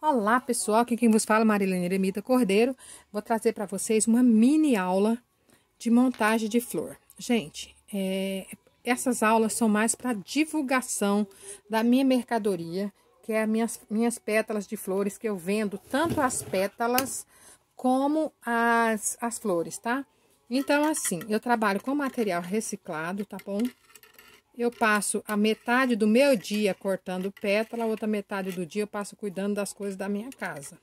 Olá pessoal, aqui quem vos fala é Marilene Eremita Cordeiro. Vou trazer para vocês uma mini aula de montagem de flor. Gente, é, essas aulas são mais para divulgação da minha mercadoria, que é as minhas, minhas pétalas de flores, que eu vendo tanto as pétalas como as, as flores, tá? Então, assim, eu trabalho com material reciclado, tá bom? eu passo a metade do meu dia cortando pétala, a outra metade do dia eu passo cuidando das coisas da minha casa.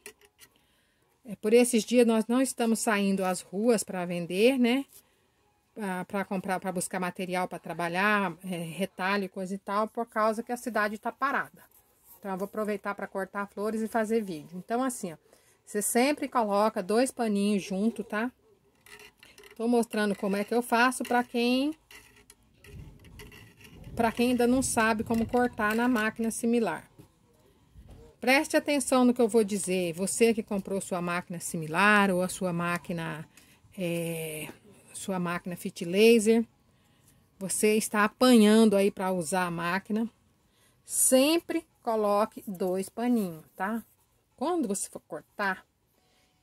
É, por esses dias nós não estamos saindo às ruas para vender, né? Para comprar, para buscar material para trabalhar, é, retalho, coisa e tal, por causa que a cidade está parada. Então, eu vou aproveitar para cortar flores e fazer vídeo. Então, assim, ó, você sempre coloca dois paninhos junto, tá? Tô mostrando como é que eu faço para quem para quem ainda não sabe como cortar na máquina similar. Preste atenção no que eu vou dizer. Você que comprou sua máquina similar ou a sua máquina é, sua máquina fit laser, você está apanhando aí para usar a máquina. Sempre coloque dois paninhos, tá? Quando você for cortar,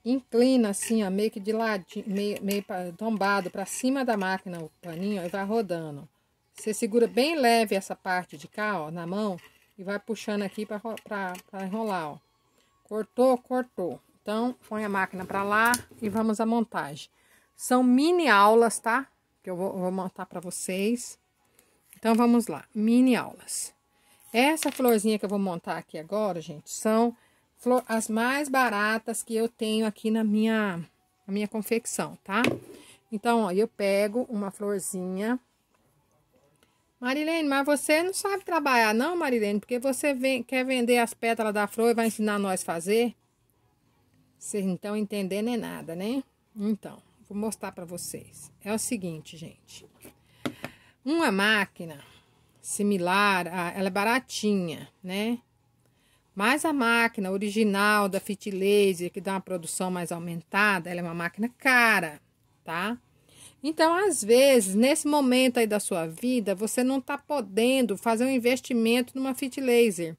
inclina assim, ó, meio que de lado, meio, meio tombado para cima da máquina o paninho e vai rodando. Você segura bem leve essa parte de cá, ó, na mão. E vai puxando aqui pra, pra, pra enrolar, ó. Cortou, cortou. Então, põe a máquina pra lá e vamos à montagem. São mini aulas, tá? Que eu vou, vou montar pra vocês. Então, vamos lá. Mini aulas. Essa florzinha que eu vou montar aqui agora, gente, são flor, as mais baratas que eu tenho aqui na minha, na minha confecção, tá? Então, ó, eu pego uma florzinha Marilene, mas você não sabe trabalhar não, Marilene, porque você vem, quer vender as pétalas da flor e vai ensinar nós a fazer? Vocês não estão entendendo é nada, né? Então, vou mostrar para vocês. É o seguinte, gente. Uma máquina similar, a, ela é baratinha, né? Mas a máquina original da Fit Laser, que dá uma produção mais aumentada, ela é uma máquina cara, tá? Então, às vezes, nesse momento aí da sua vida, você não está podendo fazer um investimento numa fit laser.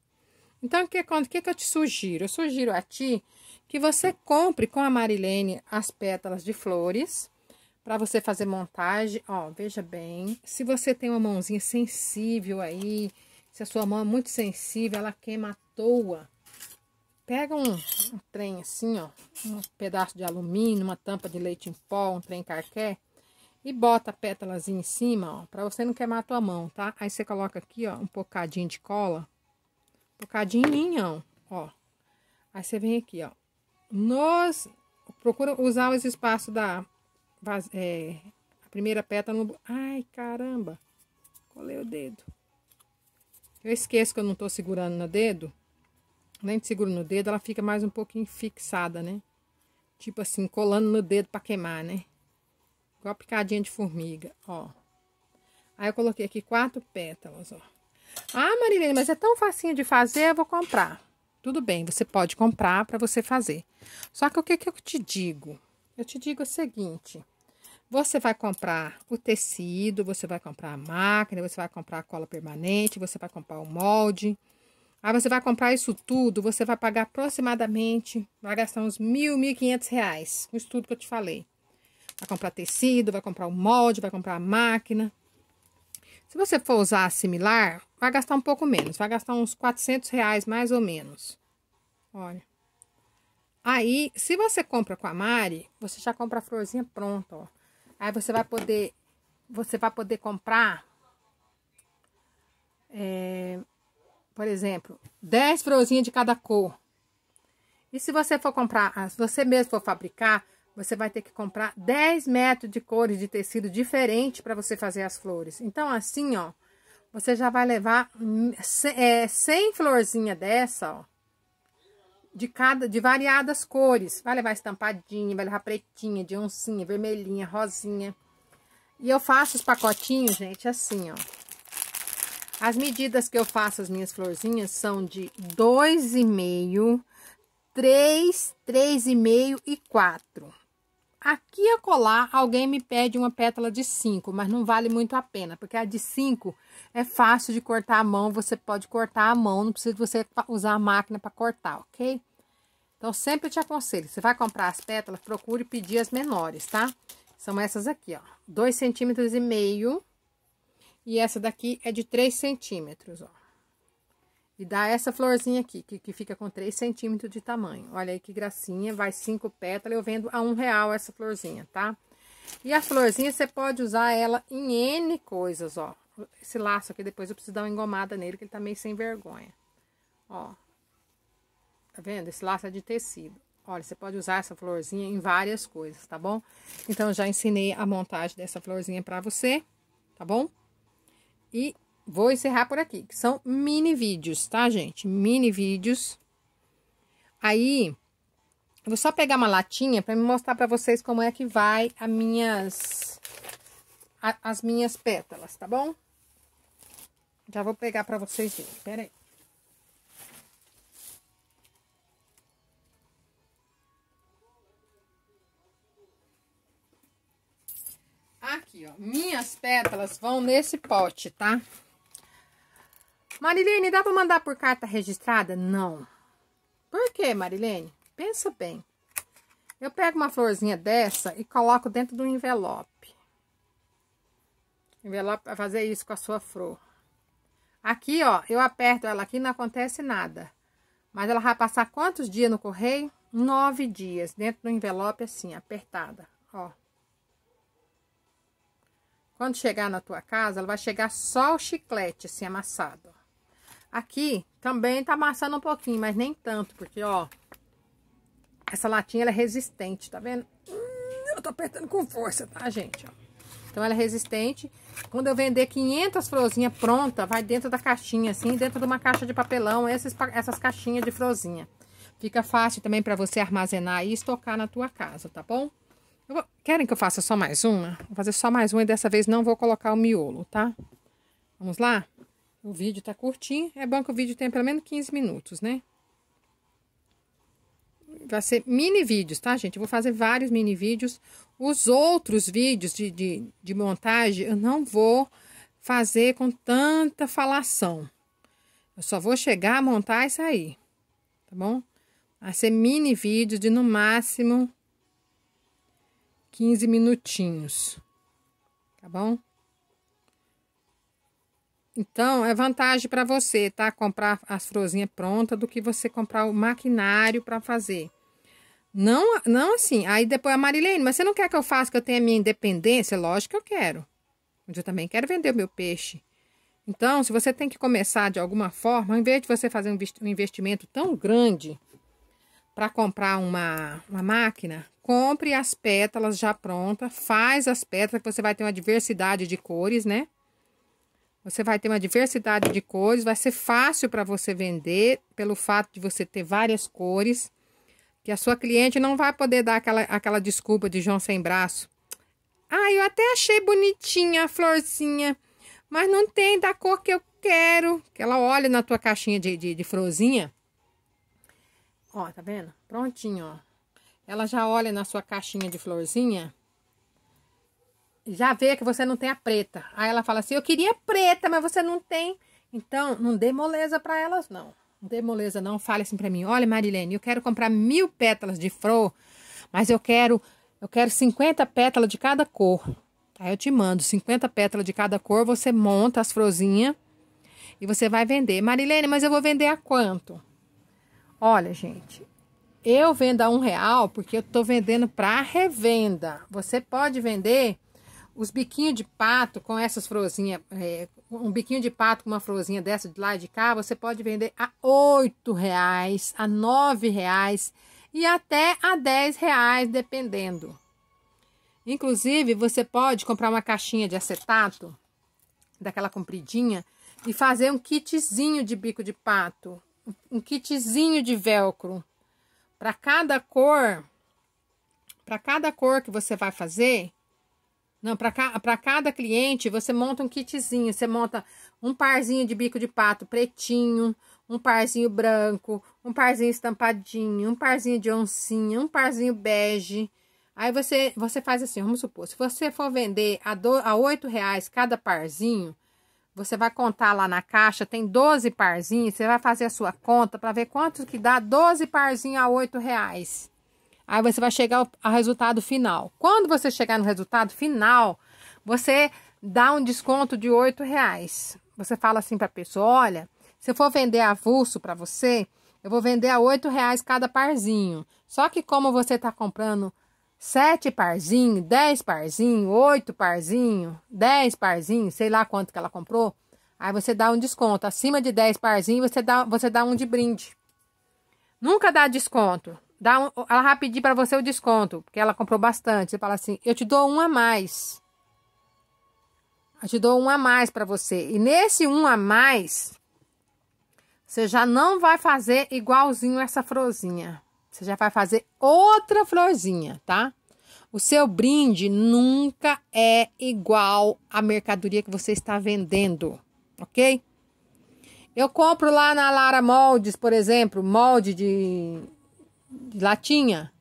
Então, o que, é que, é que eu te sugiro? Eu sugiro a ti que você compre com a Marilene as pétalas de flores para você fazer montagem. Ó, veja bem, se você tem uma mãozinha sensível aí, se a sua mão é muito sensível, ela queima à toa. Pega um, um trem assim, ó, um pedaço de alumínio, uma tampa de leite em pó, um trem carqué, e bota pétalas em cima, ó, pra você não queimar a tua mão, tá? Aí você coloca aqui, ó, um bocadinho de cola. Um bocadinho minhão, ó. Aí você vem aqui, ó. Nos... Procura usar os espaços da... É, a primeira pétala no... Ai, caramba. Colei o dedo. Eu esqueço que eu não tô segurando no dedo. Nem seguro no dedo, ela fica mais um pouquinho fixada, né? Tipo assim, colando no dedo pra queimar, né? Igual picadinha de formiga, ó. Aí eu coloquei aqui quatro pétalas, ó. Ah, Marilene, mas é tão facinho de fazer, eu vou comprar. Tudo bem, você pode comprar para você fazer. Só que o que, que eu te digo? Eu te digo o seguinte. Você vai comprar o tecido, você vai comprar a máquina, você vai comprar a cola permanente, você vai comprar o molde. Aí você vai comprar isso tudo, você vai pagar aproximadamente, vai gastar uns mil, mil e quinhentos reais. O estudo que eu te falei. Vai comprar tecido, vai comprar o molde, vai comprar a máquina. Se você for usar similar, vai gastar um pouco menos. Vai gastar uns 400 reais, mais ou menos. Olha. Aí, se você compra com a Mari, você já compra a florzinha pronta, ó. Aí você vai poder, você vai poder comprar, é, por exemplo, 10 florzinhas de cada cor. E se você for comprar, se você mesmo for fabricar, você vai ter que comprar 10 metros de cores de tecido diferente para você fazer as flores. Então, assim, ó, você já vai levar 100 é, florzinhas dessa, ó, de cada, de variadas cores. Vai levar estampadinha, vai levar pretinha, de oncinha, vermelhinha, rosinha. E eu faço os pacotinhos, gente, assim, ó. As medidas que eu faço as minhas florzinhas são de 2,5, 3, 3,5 e 4. Aqui a colar, alguém me pede uma pétala de 5, mas não vale muito a pena, porque a de 5 é fácil de cortar a mão, você pode cortar a mão, não precisa você usar a máquina para cortar, ok? Então, sempre eu te aconselho, você vai comprar as pétalas, procure pedir as menores, tá? São essas aqui, ó, 2 centímetros e meio, e essa daqui é de 3 centímetros, ó. E dá essa florzinha aqui, que, que fica com 3 centímetros de tamanho. Olha aí que gracinha, vai cinco pétalas, eu vendo a um real essa florzinha, tá? E a florzinha, você pode usar ela em N coisas, ó. Esse laço aqui, depois eu preciso dar uma engomada nele, que ele tá meio sem vergonha. Ó. Tá vendo? Esse laço é de tecido. Olha, você pode usar essa florzinha em várias coisas, tá bom? Então, já ensinei a montagem dessa florzinha pra você, tá bom? E vou encerrar por aqui, que são mini vídeos, tá, gente? Mini vídeos. Aí, vou só pegar uma latinha para mostrar para vocês como é que vai as minhas a, as minhas pétalas, tá bom? Já vou pegar para vocês verem. Pera aí. Aqui, ó. Minhas pétalas vão nesse pote, tá? Marilene, dá para mandar por carta registrada? Não. Por quê, Marilene? Pensa bem. Eu pego uma florzinha dessa e coloco dentro do envelope. Envelope para fazer isso com a sua flor. Aqui, ó, eu aperto ela aqui não acontece nada. Mas ela vai passar quantos dias no correio? Nove dias, dentro do envelope assim, apertada, ó. Quando chegar na tua casa, ela vai chegar só o chiclete assim, amassado, ó. Aqui também tá amassando um pouquinho, mas nem tanto, porque, ó, essa latinha ela é resistente, tá vendo? Hum, eu tô apertando com força, tá, gente? Ó. Então, ela é resistente. Quando eu vender 500 florzinhas pronta, vai dentro da caixinha, assim, dentro de uma caixa de papelão, essas essas caixinhas de florzinha. Fica fácil também para você armazenar e estocar na tua casa, tá bom? Vou... Querem que eu faça só mais uma? Vou fazer só mais uma e dessa vez não vou colocar o miolo, tá? Vamos lá? O vídeo tá curtinho, é bom que o vídeo tenha pelo menos 15 minutos, né? Vai ser mini vídeos, tá, gente? Eu vou fazer vários mini vídeos. Os outros vídeos de, de, de montagem eu não vou fazer com tanta falação. Eu só vou chegar, a montar e sair, tá bom? Vai ser mini vídeos de no máximo 15 minutinhos, tá bom? Então, é vantagem para você, tá? Comprar as florzinhas prontas do que você comprar o maquinário para fazer. Não, não assim. Aí depois a Marilene, mas você não quer que eu faça que eu tenha minha independência? Lógico que eu quero. Mas eu também quero vender o meu peixe. Então, se você tem que começar de alguma forma, em vez de você fazer um investimento tão grande para comprar uma, uma máquina, compre as pétalas já prontas, faz as pétalas, que você vai ter uma diversidade de cores, né? Você vai ter uma diversidade de cores, vai ser fácil para você vender pelo fato de você ter várias cores, que a sua cliente não vai poder dar aquela, aquela desculpa de João sem braço. Ah, eu até achei bonitinha a florzinha, mas não tem da cor que eu quero. Que ela olha na tua caixinha de, de, de florzinha. Ó, tá vendo? Prontinho, ó. Ela já olha na sua caixinha de florzinha já vê que você não tem a preta. Aí ela fala assim: Eu queria preta, mas você não tem. Então, não dê moleza para elas, não. Não dê moleza, não. Fale assim para mim: Olha, Marilene, eu quero comprar mil pétalas de flor, mas eu quero, eu quero 50 pétalas de cada cor. Aí eu te mando 50 pétalas de cada cor, você monta as florzinhas e você vai vender. Marilene, mas eu vou vender a quanto? Olha, gente, eu vendo a um real porque eu estou vendendo para revenda. Você pode vender os biquinhos de pato com essas florzinhas, é, um biquinho de pato com uma florzinha dessa de lá de cá, você pode vender a oito reais, a nove reais e até a dez reais, dependendo. Inclusive, você pode comprar uma caixinha de acetato, daquela compridinha, e fazer um kitzinho de bico de pato, um kitzinho de velcro. Para cada cor, para cada cor que você vai fazer, não, para ca, cada cliente você monta um kitzinho, você monta um parzinho de bico de pato pretinho, um parzinho branco, um parzinho estampadinho, um parzinho de oncinha, um parzinho bege. Aí você, você faz assim, vamos supor, se você for vender a, do, a 8 reais cada parzinho, você vai contar lá na caixa, tem 12 parzinhos, você vai fazer a sua conta para ver quanto que dá 12 parzinhos a 8 reais. Aí você vai chegar ao resultado final. Quando você chegar no resultado final, você dá um desconto de R$ reais. Você fala assim para a pessoa: olha, se eu for vender avulso para você, eu vou vender a R$ reais cada parzinho. Só que como você está comprando sete parzinho, dez parzinho, oito parzinho, dez parzinho, sei lá quanto que ela comprou, aí você dá um desconto. Acima de dez parzinho, você dá, você dá um de brinde. Nunca dá desconto dá um, ela vai pedir para você o desconto, porque ela comprou bastante. Você fala assim: eu te dou um a mais. Eu te dou um a mais para você. E nesse um a mais, você já não vai fazer igualzinho essa florzinha. Você já vai fazer outra florzinha, tá? O seu brinde nunca é igual à mercadoria que você está vendendo, ok? Eu compro lá na Lara Moldes, por exemplo, molde de latinha,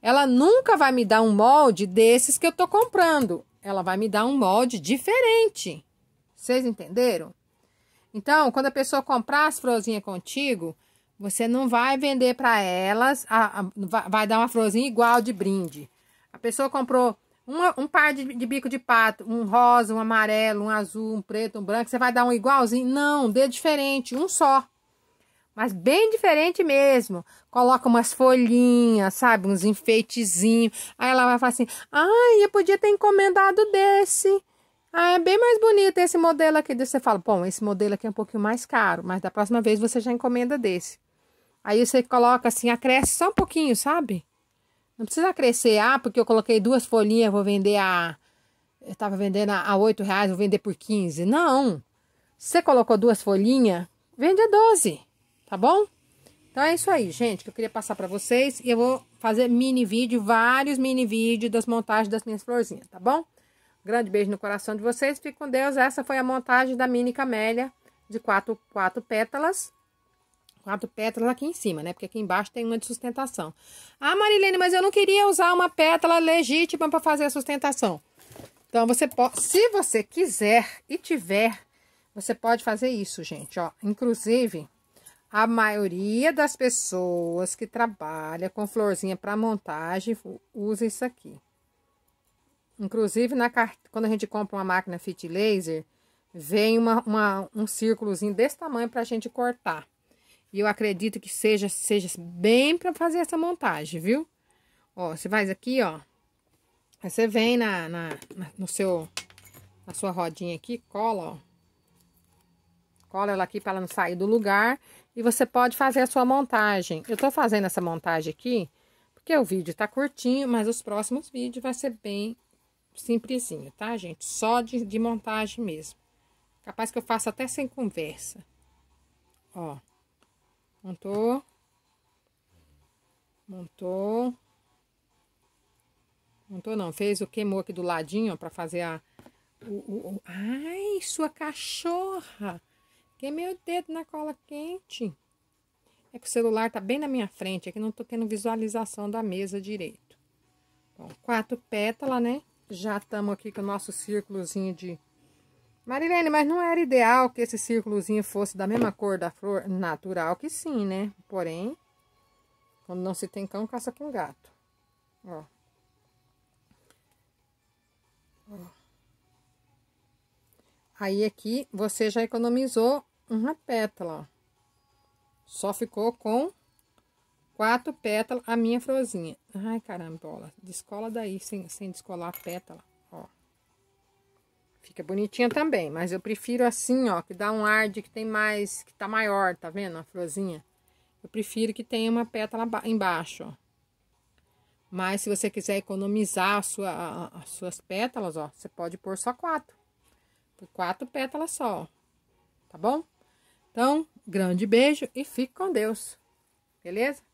ela nunca vai me dar um molde desses que eu tô comprando. Ela vai me dar um molde diferente. Vocês entenderam? Então, quando a pessoa comprar as florzinhas contigo, você não vai vender para elas, a, a, vai dar uma florzinha igual de brinde. A pessoa comprou uma, um par de, de, bico de pato, um rosa, um amarelo, um azul, um preto, um branco, você vai dar um igualzinho? Não, dê diferente, um só. Mas bem diferente mesmo. Coloca umas folhinhas, sabe? Uns enfeitezinhos. Aí ela vai falar assim: ai, eu podia ter encomendado desse. Ah, é bem mais bonito esse modelo aqui. você fala: bom, esse modelo aqui é um pouquinho mais caro, mas da próxima vez você já encomenda desse. Aí você coloca assim, acresce só um pouquinho, sabe? Não precisa crescer. Ah, porque eu coloquei duas folhinhas, vou vender a. Eu tava vendendo a oito reais, vou vender por 15. Não. você colocou duas folhinhas, vende a 12 tá bom? Então é isso aí, gente, que eu queria passar para vocês. E eu vou fazer mini vídeo, vários mini vídeos das montagens das minhas florzinhas, tá bom? Grande beijo no coração de vocês, fique com Deus. Essa foi a montagem da mini camélia de quatro, quatro pétalas. Quatro pétalas aqui em cima, né? Porque aqui embaixo tem uma de sustentação. Ah, Marilene, mas eu não queria usar uma pétala legítima para fazer a sustentação. Então, você pode, se você quiser e tiver, você pode fazer isso, gente, ó. Inclusive, a maioria das pessoas que trabalha com florzinha para montagem usa isso aqui. Inclusive, na, quando a gente compra uma máquina fit laser, vem uma, uma, um círculozinho desse tamanho para a gente cortar. E eu acredito que seja, seja bem para fazer essa montagem, viu? Ó, você faz aqui, ó. Aí você vem na, na, na, no seu, na sua rodinha aqui, cola, ó. Cola ela aqui para ela não sair do lugar e você pode fazer a sua montagem. Eu tô fazendo essa montagem aqui, porque o vídeo tá curtinho, mas os próximos vídeos vai ser bem simplesinho, tá, gente? Só de, de montagem mesmo. Capaz que eu faça até sem conversa. Ó, montou, montou, montou não, fez o queimou aqui do ladinho, ó, pra fazer a... O, o, o... Ai, sua cachorra! Queimei o dedo na cola quente. É que o celular tá bem na minha frente, é que não tô tendo visualização da mesa direito. Bom, quatro pétalas, né? Já estamos aqui com o nosso círculozinho de... Marilene, mas não era ideal que esse círculozinho fosse da mesma cor da flor? Natural que sim, né? Porém, quando não se tem cão, caça com gato. Ó. Aí aqui você já economizou uma pétala, ó. Só ficou com quatro pétalas a minha florzinha. Ai, carambola, descola daí, sem, sem descolar a pétala, ó. Fica bonitinha também, mas eu prefiro assim, ó, que dá um ar de que tem mais, que tá maior, tá vendo a florzinha? Eu prefiro que tenha uma pétala embaixo, ó. Mas se você quiser economizar a sua, a, as suas pétalas, ó, você pode pôr só quatro. Por quatro pétalas só, ó. Tá bom? Então, grande beijo e fique com Deus. Beleza?